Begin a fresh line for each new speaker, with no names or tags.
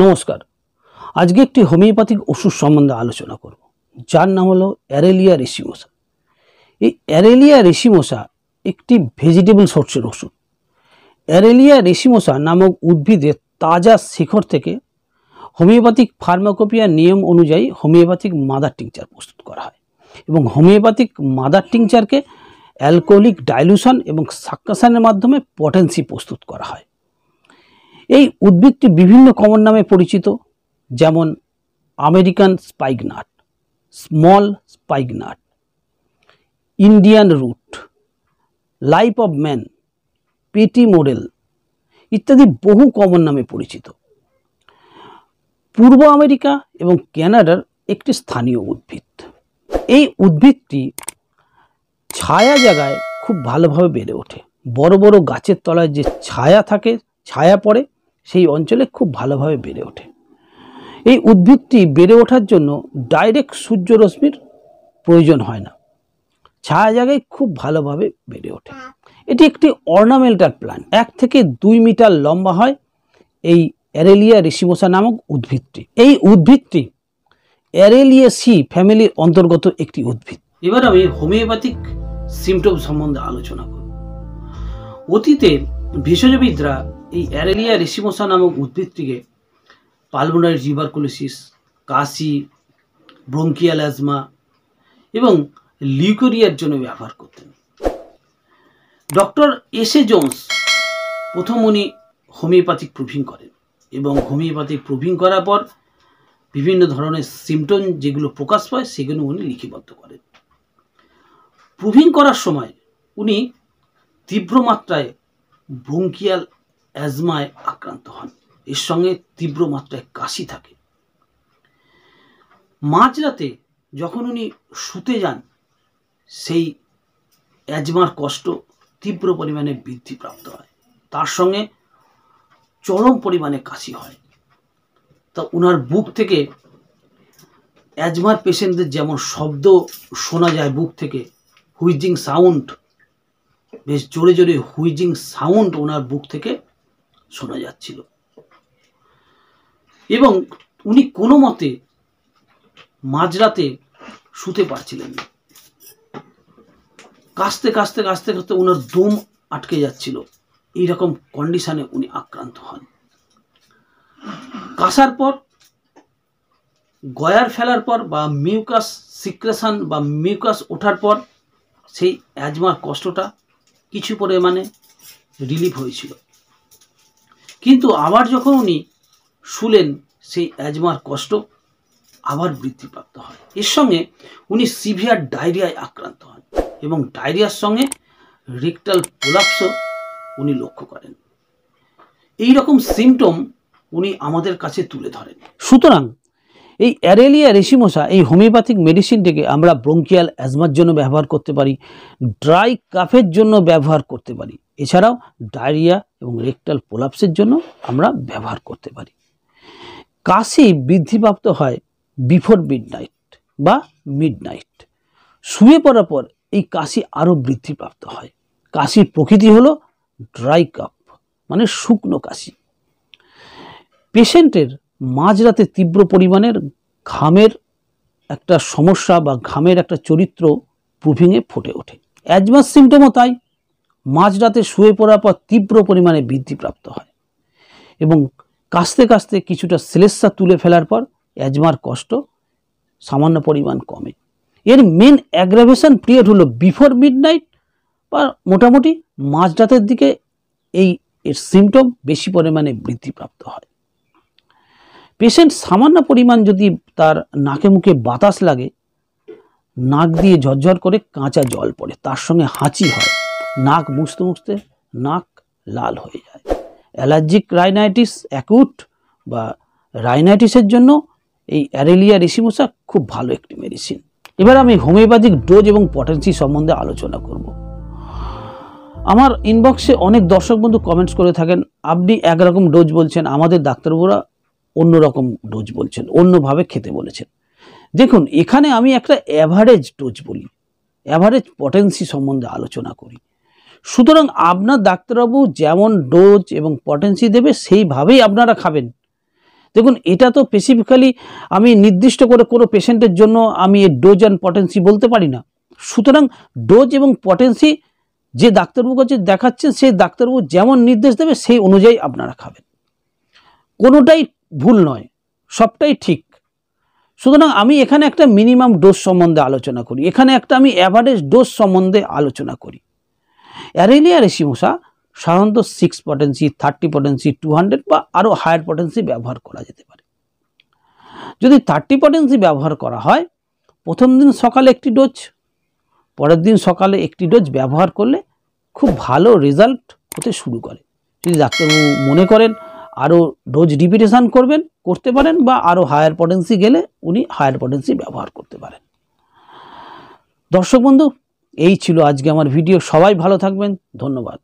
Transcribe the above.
নমস্কার আজকে একটি হোমিওপ্যাথিক ওষুধ সম্বন্ধে আলোচনা করব যার নাম হলো অ্যারেলিয়া রেসিমোসা এই অ্যারেলিয়া রেসিমোসা একটি ভেজিটেবল সোর্সের ওষুধ অ্যারেলিয়া রেসিমোসা নামক উদ্ভিদের তাজা শিখর থেকে হোমিওপ্যাথিক ফার্মাকোপিয়ার নিয়ম অনুযায়ী হোমিওপ্যাথিক মাদার টিংচার প্রস্তুত করা হয় এবং হোমিওপ্যাথিক মাদার টিংচারকে অ্যালকোহলিক ডাইলুশন এবং সাক্কাসানের মাধ্যমে পটেন্সি প্রস্তুত করা হয় এই উদ্ভিদটি বিভিন্ন কমন নামে পরিচিত যেমন American spikenard small spikenard Indian root life of man petty morel ইত্যাদি বহু কমন নামে পরিচিত পূর্ব আমেরিকা এবং ক্যানাডার একটি স্থানীয় উদ্ভিদ এই উদ্ভিদটি ছায়া জায়গায় খুব ভালোভাবে বেড়ে ওঠে বড় বড় গাছের তলায় যে ছায়া থাকে ছায়া পড়ে সেই অঞ্চলে খুব ভালোভাবে বেড়ে ওঠে এই উদ্ভিদটি বেড়ে ওঠার জন্য ডাইরেক্ট সূর্যরশ্মির প্রয়োজন হয় না ছায়া জায়গায় খুব ভালোভাবে বেড়ে ওঠে এটি একটি অর্নামেন্টাল প্লান্ট এক থেকে দুই মিটার লম্বা হয় এই অ্যারেলিয়া রেশিমোসা নামক উদ্ভিদটি এই উদ্ভিদটি সি ফ্যামিলির অন্তর্গত একটি উদ্ভিদ এবার আমি হোমিওপ্যাথিক সিমটম সম্বন্ধে আলোচনা করব অতীতে ভেষজবিদরা এই অ্যারেনিয়া রেসিমোসা নামক উদ্ভিদটিকে পালমোনারি জিভারকুলোসিস কাশি ব্রঙ্কিয়াল অ্যাজমা এবং লিউকোরিয়ার জন্য ব্যবহার করতেন ডক্টর এস এ জোন্স প্রথম উনি হোমিওপ্যাথিক প্রুভিং করেন এবং হোমিওপ্যাথিক প্রুভিং করার পর বিভিন্ন ধরনের সিমটম যেগুলো প্রকাশ পায় সেগুলো উনি লিখিবদ্ধ করেন প্রুভিং করার সময় উনি তীব্র মাত্রায় ব্রঙ্কিয়াল অ্যাজমায় আক্রান্ত হন এর সঙ্গে তীব্র মাত্রায় কাশি থাকে মাঝরাতে যখন উনি শুতে যান সেই অ্যাজমার কষ্ট তীব্র পরিমাণে বৃদ্ধিপ্রাপ্ত হয় তার সঙ্গে চরম পরিমাণে কাশি হয় তা উনার বুক থেকে অ্যাজমার পেশেন্টদের যেমন শব্দ শোনা যায় বুক থেকে হুইজিং সাউন্ড বেশ জোরে জোরে হুইজিং সাউন্ড ওনার বুক থেকে শোনা যাচ্ছিল এবং উনি কোনো মতে মাঝরাতে শুতে পারছিলেন না কাশতে কাশতে কাস্তে ওনার দম আটকে যাচ্ছিল এইরকম কন্ডিশনে উনি আক্রান্ত হন কাসার পর গয়ার ফেলার পর বা মিউকাস সিক্রেশন বা মিউকাস ওঠার পর সেই অ্যাজমার কষ্টটা কিছু পরিমাণে রিলিফ হয়েছিল কিন্তু আবার যখন উনি শুলেন সেই অ্যাজমার কষ্ট আবার বৃদ্ধিপ্রাপ্ত হয় এর সঙ্গে উনি সিভিয়ার ডায়রিয়ায় আক্রান্ত হন এবং ডায়রিয়ার সঙ্গে রিক্টাল প্রোলাপসও উনি লক্ষ্য করেন এই রকম সিমটম উনি আমাদের কাছে তুলে ধরেন সুতরাং এই অ্যারেলিয়া রেশিমশা এই হোমিওপ্যাথিক মেডিসিনটিকে আমরা ব্রঙ্কিয়াল অ্যাজমার জন্য ব্যবহার করতে পারি ড্রাই কাফের জন্য ব্যবহার করতে পারি এছাড়াও ডায়রিয়া এবং রেকটাল পোলাপসের জন্য আমরা ব্যবহার করতে পারি কাশি বৃদ্ধিপ্রাপ্ত হয় বিফোর মিড নাইট বা মিড নাইট শুয়ে পড়ার পর এই কাশি আরও বৃদ্ধিপ্রাপ্ত হয় কাশির প্রকৃতি হল ড্রাই কাপ মানে শুকনো কাশি পেশেন্টের মাঝরাতে তীব্র পরিমাণের ঘামের একটা সমস্যা বা ঘামের একটা চরিত্র প্রুফিংয়ে ফুটে ওঠে অ্যাজমাস সিমটমও তাই মাঝরাতে শুয়ে পড়ার পর তীব্র পরিমাণে বৃদ্ধিপ্রাপ্ত হয় এবং কাস্তে কাস্তে কিছুটা সিলেসা তুলে ফেলার পর অ্যাজমার কষ্ট সামান্য পরিমাণ কমে এর মেন অ্যাগ্রাভেশন পিরিয়ড হলো বিফোর মিডনাইট বা মোটামুটি মাঝরাতের দিকে এই এর সিমটম বেশি পরিমাণে বৃদ্ধিপ্রাপ্ত হয় পেশেন্ট সামান্য পরিমাণ যদি তার নাকে মুখে বাতাস লাগে নাক দিয়ে ঝরঝর করে কাঁচা জল পড়ে তার সঙ্গে হাঁচি হয় নাক মুছতে মুছতে নাক লাল হয়ে যায় অ্যালার্জিক রাইনাইটিস অ্যাকুট বা রাইনাইটিসের জন্য এই অ্যারেলিয়া রিসিমোসা খুব ভালো একটি মেডিসিন এবার আমি হোমিওপ্যাথিক ডোজ এবং পটেন্সি সম্বন্ধে আলোচনা করব আমার ইনবক্সে অনেক দর্শক বন্ধু কমেন্টস করে থাকেন আপনি একরকম ডোজ বলছেন আমাদের ডাক্তারবাবুরা অন্যরকম ডোজ বলছেন অন্যভাবে খেতে বলেছেন দেখুন এখানে আমি একটা অ্যাভারেজ ডোজ বলি অ্যাভারেজ পটেন্সি সম্বন্ধে আলোচনা করি সুতরাং আপনার ডাক্তারবাবু যেমন ডোজ এবং পটেন্সি দেবে সেইভাবেই আপনারা খাবেন দেখুন এটা তো স্পেসিফিক্যালি আমি নির্দিষ্ট করে কোনো পেশেন্টের জন্য আমি ডোজ অ্যান্ড পটেন্সি বলতে পারি না সুতরাং ডোজ এবং পটেন্সি যে ডাক্তারবাবু কাছে দেখাচ্ছেন সেই ডাক্তারবাবু যেমন নির্দেশ দেবে সেই অনুযায়ী আপনারা খাবেন কোনোটাই ভুল নয় সবটাই ঠিক সুতরাং আমি এখানে একটা মিনিমাম ডোজ সম্বন্ধে আলোচনা করি এখানে একটা আমি অ্যাভারেজ ডোজ সম্বন্ধে আলোচনা করি অ্যারেলিয়া মশা সাধারণত six potency thirty potency two hundred বা আরও হায়ার পটেন্সি ব্যবহার করা যেতে পারে যদি থার্টি পটেন্সি ব্যবহার করা হয় প্রথম দিন সকালে একটি ডোজ পরের দিন সকালে একটি ডোজ ব্যবহার করলে খুব ভালো রেজাল্ট হতে শুরু করে যদি ডাক্তারবাবু মনে করেন আরও ডোজ রিপিটেশান করবেন করতে পারেন বা আরও হায়ার পটেন্সি গেলে উনি হায়ার পটেন্সি ব্যবহার করতে পারেন দর্শক বন্ধু এই ছিল আজকে আমার ভিডিও সবাই ভালো থাকবেন ধন্যবাদ